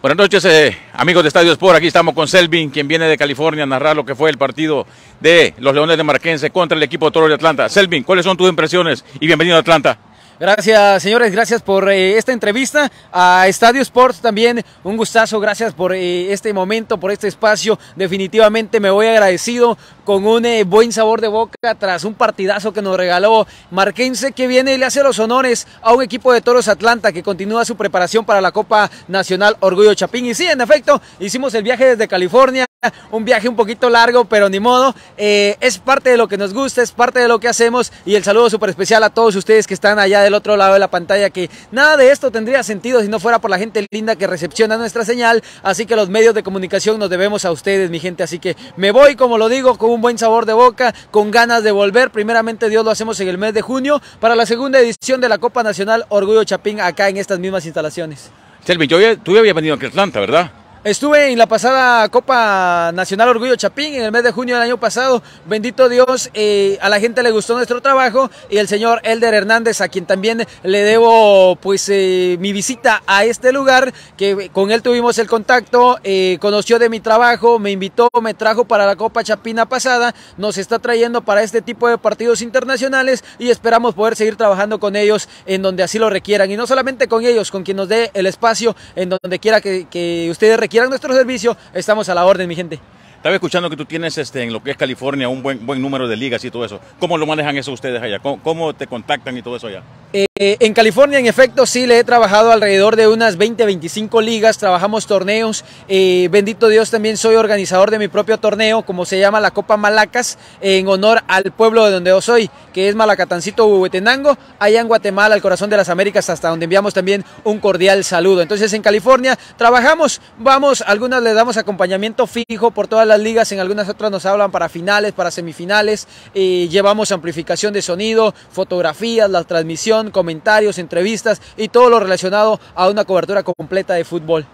Buenas noches, eh, amigos de Estadio Sport. Aquí estamos con Selvin, quien viene de California a narrar lo que fue el partido de los Leones de Marquense contra el equipo Toro de Atlanta. Selvin, ¿cuáles son tus impresiones? Y bienvenido a Atlanta. Gracias, señores, gracias por eh, esta entrevista a Estadio Sports también. Un gustazo, gracias por eh, este momento, por este espacio. Definitivamente me voy agradecido con un eh, buen sabor de boca tras un partidazo que nos regaló Marquense que viene y le hace los honores a un equipo de Toros Atlanta que continúa su preparación para la Copa Nacional Orgullo Chapín. Y sí, en efecto, hicimos el viaje desde California un viaje un poquito largo, pero ni modo. Eh, es parte de lo que nos gusta, es parte de lo que hacemos. Y el saludo súper especial a todos ustedes que están allá del otro lado de la pantalla, que nada de esto tendría sentido si no fuera por la gente linda que recepciona nuestra señal. Así que los medios de comunicación nos debemos a ustedes, mi gente. Así que me voy, como lo digo, con un buen sabor de boca, con ganas de volver. Primeramente, Dios lo hacemos en el mes de junio para la segunda edición de la Copa Nacional Orgullo Chapín acá en estas mismas instalaciones. Selvi, tú ya habías venido a Atlanta, ¿verdad? Estuve en la pasada Copa Nacional Orgullo Chapín en el mes de junio del año pasado. Bendito Dios, eh, a la gente le gustó nuestro trabajo y el señor Elder Hernández, a quien también le debo pues eh, mi visita a este lugar, que con él tuvimos el contacto, eh, conoció de mi trabajo, me invitó, me trajo para la Copa Chapina pasada, nos está trayendo para este tipo de partidos internacionales y esperamos poder seguir trabajando con ellos en donde así lo requieran. Y no solamente con ellos, con quien nos dé el espacio, en donde quiera que, que ustedes requieran requieran nuestro servicio, estamos a la orden, mi gente. Estaba escuchando que tú tienes este, en lo que es California un buen, buen número de ligas y todo eso. ¿Cómo lo manejan eso ustedes allá? ¿Cómo, te contactan y todo eso allá? Eh, eh, en California, en efecto, sí le he trabajado alrededor de unas 20, 25 ligas, trabajamos torneos, eh, bendito Dios, también soy organizador de mi propio torneo, como se llama la Copa Malacas, en honor al pueblo de donde yo soy, que es Malacatancito Huehuetenango, allá en Guatemala, al corazón de las Américas, hasta donde enviamos también un cordial saludo. Entonces, en California trabajamos, vamos, algunas le damos acompañamiento fijo por todas las ligas, en algunas otras nos hablan para finales, para semifinales, eh, llevamos amplificación de sonido, fotografías, la transmisión, comentarios, comentarios, entrevistas y todo lo relacionado a una cobertura completa de fútbol.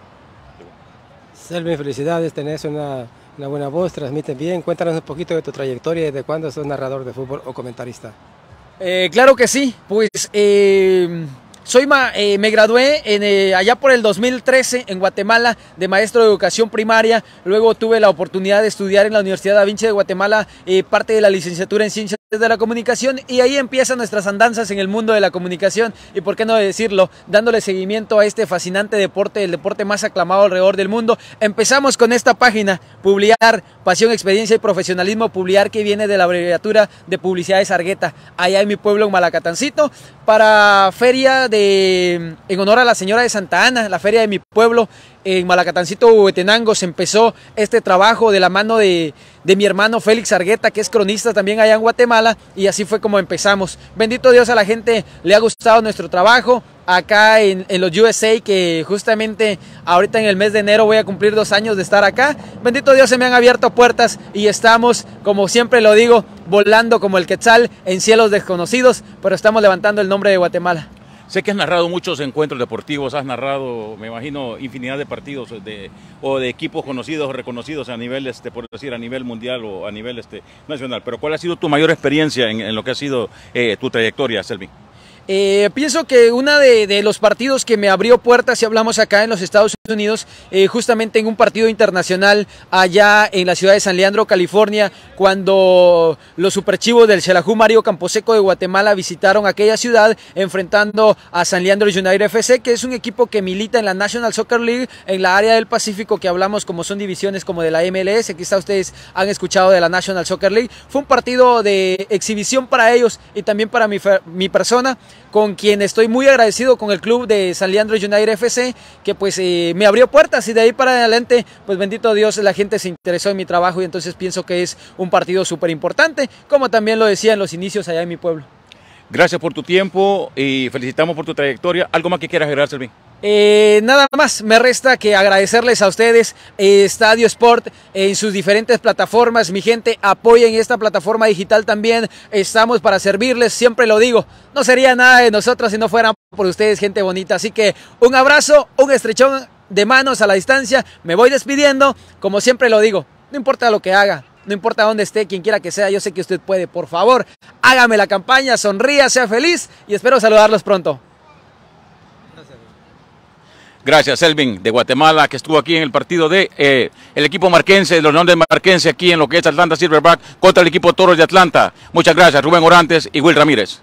Selvi, felicidades, tenés una, buena voz, transmiten bien. Cuéntanos un poquito de tu trayectoria y desde cuándo sos narrador de fútbol o comentarista. Eh, claro que sí, pues eh, soy eh, me gradué en, allá por el 2013 en Guatemala de maestro de educación primaria. Luego tuve la oportunidad de estudiar en la Universidad Da Vinci de Guatemala parte de la licenciatura en ciencias de la comunicación y ahí empiezan nuestras andanzas en el mundo de la comunicación y por qué no decirlo, dándole seguimiento a este fascinante deporte, el deporte más aclamado alrededor del mundo. Empezamos con esta página, Publiar, Pasión, Experiencia y Profesionalismo, Publiar que viene de la abreviatura de publicidad de Sargueta, allá en mi pueblo en Malacatancito, para feria de en honor a la señora de Santa Ana, la feria de mi pueblo en Malacatancito, Huetenango, se empezó este trabajo de la mano de, mi hermano Félix Argueta, que es cronista también allá en Guatemala, y así fue como empezamos. Bendito Dios a la gente, le ha gustado nuestro trabajo acá en, en, los USA, que justamente ahorita en el mes de enero voy a cumplir dos años de estar acá. Bendito Dios, se me han abierto puertas y estamos, como siempre lo digo, volando como el quetzal en cielos desconocidos, pero estamos levantando el nombre de Guatemala. Sé que has narrado muchos encuentros deportivos, has narrado, me imagino, infinidad de partidos eh, de, o de equipos conocidos o reconocidos a nivel, este, por decir, a nivel mundial o a nivel este, nacional. Pero ¿cuál ha sido tu mayor experiencia en, lo que ha sido eh, tu trayectoria, Selvin? Eh, pienso que uno de los partidos que me abrió puertas, si hablamos acá en los Estados Unidos, Unidos, eh, justamente en un partido internacional allá en la ciudad de San Leandro, California, cuando los superchivos del Xelajú Mario Camposeco de Guatemala visitaron aquella ciudad enfrentando a San Leandro United FC, que es un equipo que milita en la National Soccer League, en la área del Pacífico que hablamos como son divisiones como de la MLS, quizá ustedes han escuchado de la National Soccer League. Fue un partido de exhibición para ellos y también para mi, mi persona, con quien estoy muy agradecido con el club de San Leandro United FC, que pues... Eh, me abrió puertas y de ahí para adelante, pues bendito Dios, la gente se interesó en mi trabajo y entonces pienso que es un partido súper importante, como también lo decía en los inicios allá en mi pueblo. Gracias por tu tiempo y felicitamos por tu trayectoria. ¿Algo más que quieras agregar, Servín? Eh, nada más, me resta que agradecerles a ustedes, eh, Estadio Sport, en sus diferentes plataformas. Mi gente, apoyen esta plataforma digital también. Estamos para servirles, siempre lo digo. No sería nada de nosotros si no fueran por ustedes, gente bonita. Así que un abrazo, un estrechón de manos a la distancia, me voy despidiendo, como siempre lo digo, no importa lo que haga, no importa dónde esté, quien quiera que sea, yo sé que usted puede, por favor, hágame la campaña, sonría, sea feliz y espero saludarlos pronto. Gracias, Elvin, de Guatemala, que estuvo aquí en el partido de eh, el equipo marquense, los nombres marquense aquí en lo que es Atlanta Silverback contra el equipo Toros de Atlanta. Muchas gracias, Rubén Orantes y Will Ramírez.